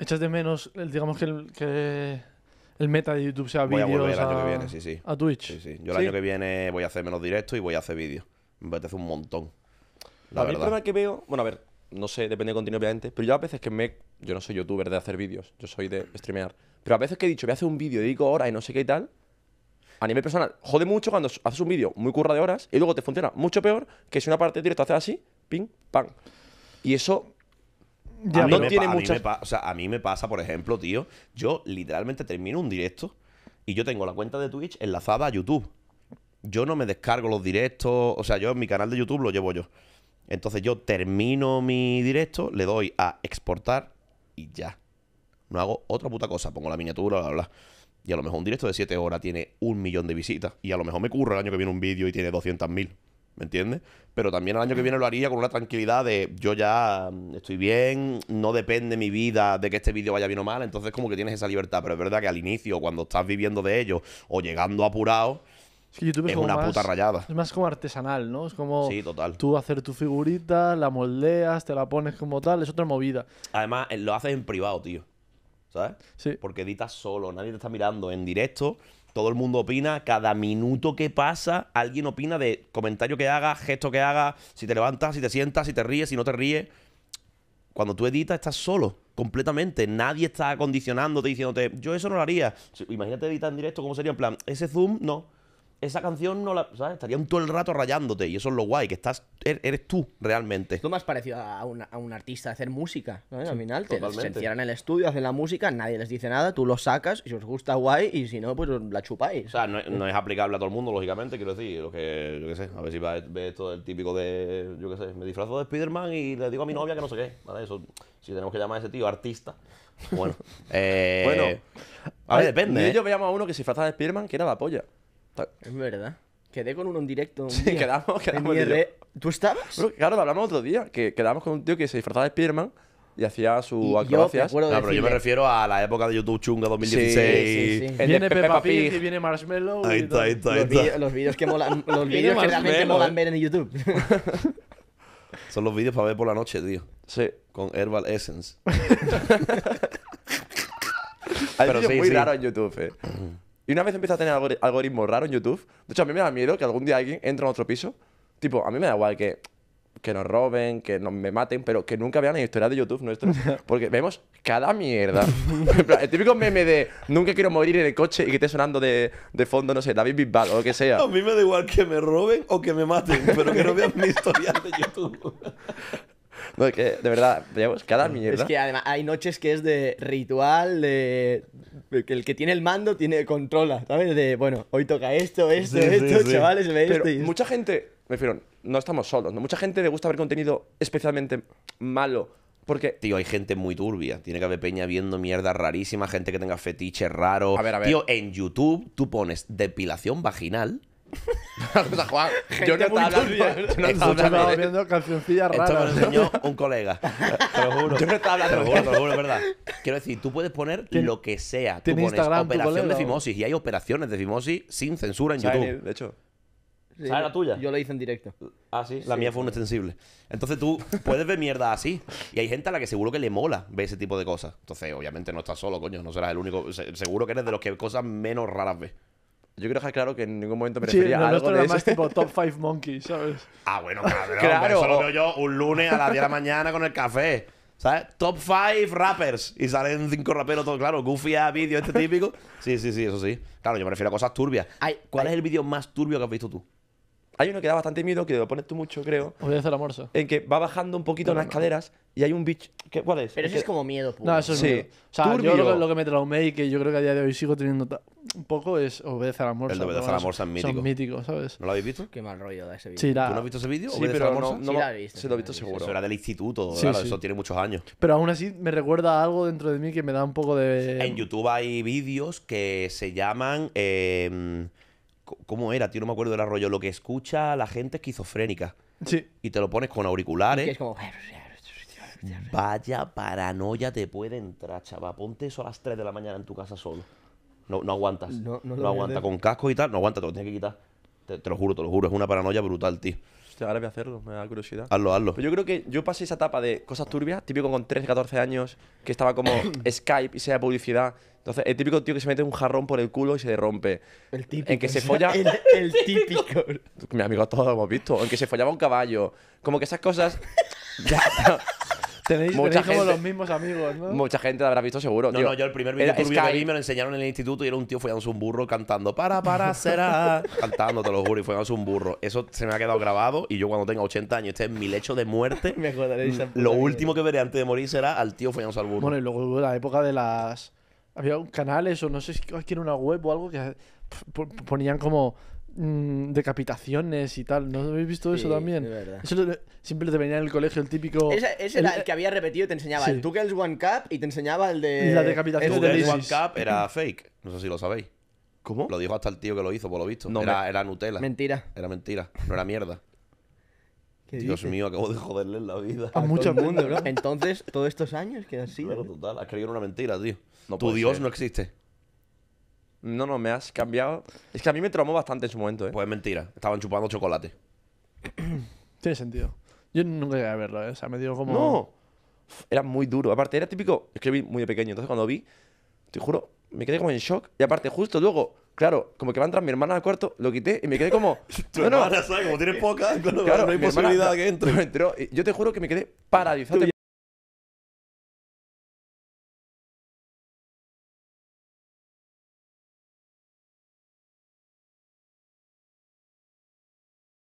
¿Echas de menos, digamos, que el, meta de YouTube sea vídeos? a el año que viene, sí, sí. ¿A Twitch? Sí, sí. Yo el año que viene voy a hacer menos directos y voy a hacer vídeos. Me apetece un montón. La a verdad. el que veo... Bueno, a ver, no sé, depende continuamente Pero yo a veces que me... Yo no soy youtuber de hacer vídeos. Yo soy de streamear. Pero a veces que he dicho, voy a hacer un vídeo, dedico horas y no sé qué y tal a nivel personal, jode mucho cuando haces un vídeo muy curra de horas y luego te funciona mucho peor que si una parte directa directo haces así, ping, pam. Y eso a no tiene a mí me pasa, por ejemplo, tío, yo literalmente termino un directo y yo tengo la cuenta de Twitch enlazada a YouTube. Yo no me descargo los directos, o sea, yo en mi canal de YouTube lo llevo yo. Entonces yo termino mi directo, le doy a exportar y ya. No hago otra puta cosa, pongo la miniatura, bla, bla. Y a lo mejor un directo de 7 horas tiene un millón de visitas. Y a lo mejor me curro el año que viene un vídeo y tiene 200.000. ¿me entiendes? Pero también el año que viene lo haría con una tranquilidad de yo ya mm, estoy bien, no depende mi vida de que este vídeo vaya bien o mal, entonces como que tienes esa libertad, pero es verdad que al inicio, cuando estás viviendo de ello o llegando apurado, es una puta rayada. Es más como artesanal, ¿no? Es como tú hacer tu figurita, la moldeas, te la pones como tal, es otra movida. Además, eh, lo haces en privado, tío. ¿Sabes? Sí. Porque editas solo, nadie te está mirando en directo todo el mundo opina, cada minuto que pasa alguien opina de comentario que haga, gesto que haga, si te levantas, si te sientas, si te ríes, si no te ríes. Cuando tú editas estás solo, completamente. Nadie está acondicionándote, diciéndote, yo eso no lo haría. Imagínate editar en directo, ¿cómo sería? En plan, ese zoom, no esa canción no la. ¿Sabes? Estarían todo el rato rayándote y eso es lo guay, que estás. Er, eres tú realmente. Tú me más parecido a, a un artista hacer música, ¿no? Al final te se encierran en el estudio, hacen la música, nadie les dice nada, tú lo sacas, y si os gusta, guay, y si no, pues la chupáis. O sea, no, es aplicable a todo el mundo, lógicamente, quiero decir. Lo que, yo qué sé, a ver si ve esto todo el típico de. Yo qué sé, me disfrazo de Spider-Man y le digo a mi novia que no sé qué, Eso, si tenemos que llamar a ese tío artista. Bueno. Eh, bueno. A ver, depende. Yo ¿eh? me llamo a uno que se disfraza de spider que era la polla. Es verdad. Quedé con uno en directo. sí, quedamos, quedamos. En ¿Tú estabas? claro, hablamos otro día, que quedamos con un tío que se disfrazaba de Spiderman y hacía su acrobacias. Yo, no, pero yo me refiero a la época de YouTube chunga 2016. Sí, sí, sí. Viene Peppa, Pig, y viene Marshmallow. Ahí está, ahí está. Los vídeos que molan, los vídeos que realmente molan ver en YouTube. Son los vídeos para ver por la noche, tío. Sí. Con Herbal Essence. pero sí, muy raro en YouTube, eh. Y una vez empieza a tener algoritmo raro en YouTube, de hecho a mí me da miedo que algún día alguien entre en otro piso. Tipo, a mí me da igual que, que nos roben, que nos me maten, pero que nunca vean la historia de YouTube nuestra. Porque vemos cada mierda. el típico meme de nunca quiero morir en el coche y que esté sonando de, de fondo, no sé, David Bisbal o lo que sea. A mí me da igual que me roben o que me maten, pero que no vean mi historia de YouTube. No, es que de verdad, digamos, cada mierda. Es que además hay noches que es de ritual, de el que tiene el mando tiene controla, ¿sabes? De, bueno, hoy toca esto, esto, esto, chavales, Pero este Mucha gente, me refiero, no estamos solos, Mucha gente le gusta ver contenido especialmente malo. Porque, tío, hay gente muy turbia. Tiene que haber peña viendo mierda rarísima, gente que tenga fetiche raro. A ver, a ver. Tío, en YouTube tú pones depilación vaginal yo no estaba hablando. viendo raras. Esto me lo enseñó un colega. Te lo juro. Yo no estaba hablando. Te lo juro, es verdad. Quiero decir, tú puedes poner lo que sea. Tú pones operación de fimosis y hay operaciones de fimosis sin censura en YouTube. De hecho. ¿Sabes la tuya? Yo la hice en directo. Ah, sí. La mía fue un extensible. Entonces tú puedes ver mierda así. Y hay gente a la que seguro que le mola ver ese tipo de cosas. Entonces, obviamente no estás solo, coño. No serás el único. seguro que eres de los que cosas menos raras ves. Yo quiero dejar claro que en ningún momento me refería a algo de eso. más tipo Top 5 Monkeys, ¿sabes? Ah, bueno, claro. Eso lo veo yo un lunes a las 10 de la mañana con el café. ¿Sabes? Top 5 rappers. Y salen cinco raperos todos, claro. Goofy a vídeo este típico. Sí, sí, sí, eso sí. Claro, yo me refiero a cosas turbias. Ay, ¿Cuál es el vídeo más turbio que has visto tú? Hay uno que da bastante miedo, que lo pones tú mucho, creo. Obedece al amor. En que va bajando un poquito las escaleras y hay un bicho. ¿Cuál es? Pero eso es como miedo, puro. Pues. No, eso es Sí. miedo. O sea, yo lo que, lo que me traumé y que yo creo que a día de hoy sigo teniendo un poco es obedecer al morso. El obedecer al amor es mítico. Son míticos, ¿sabes? ¿No lo habéis visto? Qué mal rollo da ese vídeo. Sí, ¿Tú no has visto ese vídeo? Sí, pero no, Sí lo- he visto, sí, lo he visto seguro. Eso era del instituto, claro, eso tiene muchos años. Pero aún así me recuerda a algo dentro de mí que me da un poco de... En YouTube hay vídeos que se llaman. Em, ¿Cómo era? Tío, no me acuerdo del arroyo. Lo que escucha la gente es esquizofrénica. Sí. Y te lo pones con auriculares. es como... Vaya paranoia te puede entrar, chaval. Ponte eso a las 3 de la mañana en tu casa solo. No, aguantas. No, no, no aguanta Con casco y tal, no aguanta. te lo tienes que quitar. Te, lo juro, te lo juro. Es una paranoia brutal, tío. Hostia, ahora voy a hacerlo, me da curiosidad. Hazlo, hazlo. yo creo que yo pasé esa etapa de cosas turbias, típico con 13, 14 años, que estaba como Skype y sea publicidad. Entonces, el típico tío que se mete un jarrón por el culo y se le rompe. El típico. En que se folla. El, típico. Mi amigo, todos lo hemos visto. En que se follaba un caballo. Como que esas cosas. mucha gente, como los mismos amigos, ¿no? Mucha gente lo habrá visto seguro. No, no, yo el primer video que vi me lo enseñaron en el instituto y era un tío follándose un burro cantando para, para, será. cantando, te lo juro, y follándose un burro. Eso se me ha quedado grabado y yo cuando tenga 80 años esté en mi lecho de muerte. me Lo último que veré antes de morir será al tío follándose al burro. Bueno, y luego la época de las había canales o no sé si era una web o algo que ponían como mm, decapitaciones y tal. ¿No habéis visto eso también? eso siempre te venía en el colegio el típico. ese era el que había repetido y te enseñaba el Tuchel's One Cup y te enseñaba el de. La decapitación el One Cup era fake. No sé si lo sabéis. ¿Cómo? Lo dijo hasta el tío que lo hizo, por lo visto. No, era, era Nutella. Mentira. Era mentira. No era mierda. Dios mío, acabo de joderle en la vida. A, muchos mucho mundo, ¿no? Entonces, todos estos años que ha sido. Claro, total. Has creído una mentira, tío. tu Dios no existe. No, no, me has cambiado. Es que a mí me traumó bastante en su momento, ¿eh? Pues mentira. Estaban chupando chocolate. Tiene sentido. Yo nunca llegué a verlo, ¿eh? O sea, me dio como. No. Era muy duro. Aparte, era típico. Es que vi muy de pequeño. Entonces, cuando vi, te juro, me quedé como en shock. Y aparte, justo luego Claro, como que va a entrar mi hermana al cuarto, lo quité y me quedé como. tu no, hermana, no. Como tienes poca, claro, no hay posibilidad de que entre. Entró, yo te juro que me quedé paralizado.